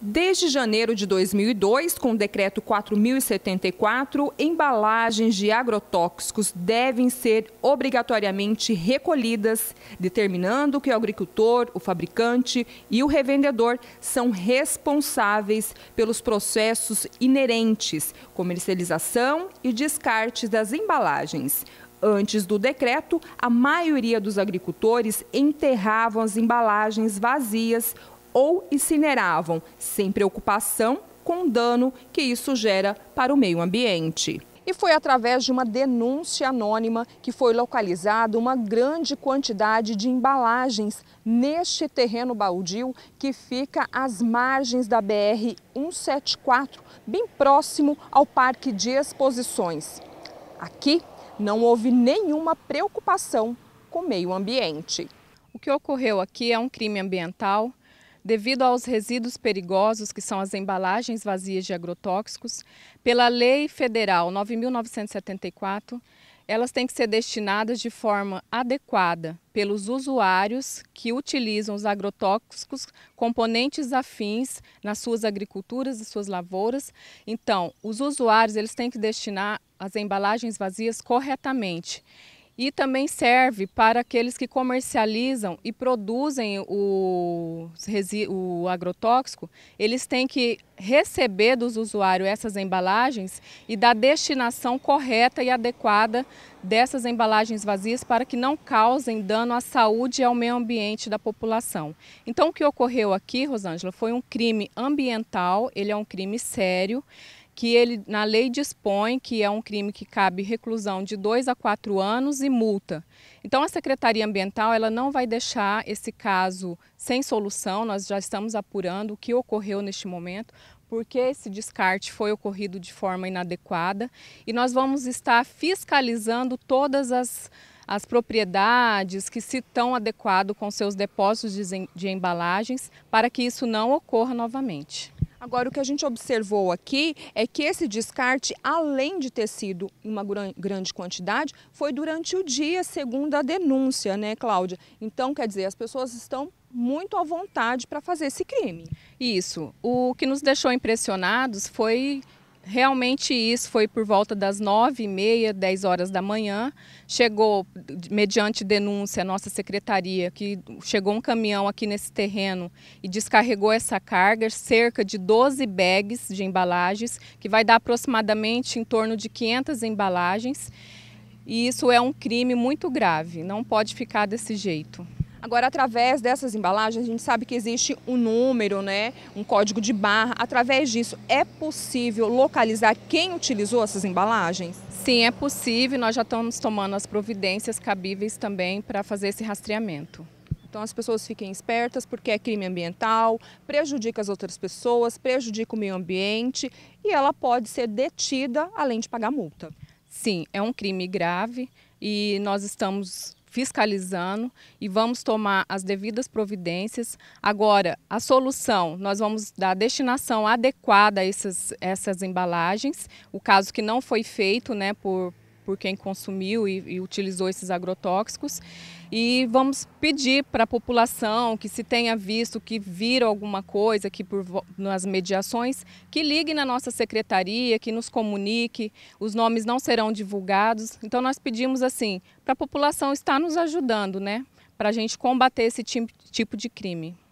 Desde janeiro de 2002, com o decreto 4074, embalagens de agrotóxicos devem ser obrigatoriamente recolhidas, determinando que o agricultor, o fabricante e o revendedor são responsáveis pelos processos inerentes, comercialização e descarte das embalagens. Antes do decreto, a maioria dos agricultores enterravam as embalagens vazias ou incineravam, sem preocupação com o dano que isso gera para o meio ambiente. E foi através de uma denúncia anônima que foi localizada uma grande quantidade de embalagens neste terreno baldio que fica às margens da BR 174, bem próximo ao Parque de Exposições. Aqui não houve nenhuma preocupação com o meio ambiente. O que ocorreu aqui é um crime ambiental devido aos resíduos perigosos, que são as embalagens vazias de agrotóxicos, pela Lei Federal 9.974, elas têm que ser destinadas de forma adequada pelos usuários que utilizam os agrotóxicos, componentes afins nas suas agriculturas e suas lavouras. Então, os usuários eles têm que destinar as embalagens vazias corretamente e também serve para aqueles que comercializam e produzem o, o, agrotóxico, eles têm que receber dos usuários essas embalagens e da destinação correta e adequada dessas embalagens vazias para que não causem dano à saúde e ao meio ambiente da população. Então o que ocorreu aqui, Rosângela, foi um crime ambiental, ele é um crime sério, que ele na lei dispõe que é um crime que cabe reclusão de dois a quatro anos e multa. Então a Secretaria Ambiental ela não vai deixar esse caso sem solução. Nós já estamos apurando o que ocorreu neste momento, porque esse descarte foi ocorrido de forma inadequada e nós vamos estar fiscalizando todas as as propriedades que se estão adequado com seus depósitos de embalagens para que isso não ocorra novamente. Agora, o que a gente observou aqui é que esse descarte, além de ter sido em uma grande quantidade, foi durante o dia, segundo a denúncia, né, Cláudia? Então, quer dizer, as pessoas estão muito à vontade para fazer esse crime. Isso. O que nos deixou impressionados foi Realmente isso foi por volta das nove e meia, dez horas da manhã. Chegou, mediante denúncia, a nossa secretaria, que chegou um caminhão aqui nesse terreno e descarregou essa carga, cerca de 12 bags de embalagens, que vai dar aproximadamente em torno de 500 embalagens. E isso é um crime muito grave, não pode ficar desse jeito. Agora, através dessas embalagens, a gente sabe que existe um número, né, um código de barra. Através disso, é possível localizar quem utilizou essas embalagens? Sim, é possível. Nós já estamos tomando as providências cabíveis também para fazer esse rastreamento. Então as pessoas fiquem espertas porque é crime ambiental, prejudica as outras pessoas, prejudica o meio ambiente e ela pode ser detida além de pagar multa. Sim, é um crime grave e nós estamos fiscalizando e vamos tomar as devidas providências. Agora, a solução, nós vamos dar destinação adequada a essas, essas embalagens, o caso que não foi feito né, por, por quem consumiu e, e utilizou esses agrotóxicos. E vamos pedir para a população que se tenha visto, que vira alguma coisa aqui por, nas mediações, que ligue na nossa secretaria, que nos comunique, os nomes não serão divulgados. Então nós pedimos assim, para a população estar nos ajudando, né? Para a gente combater esse tipo de crime.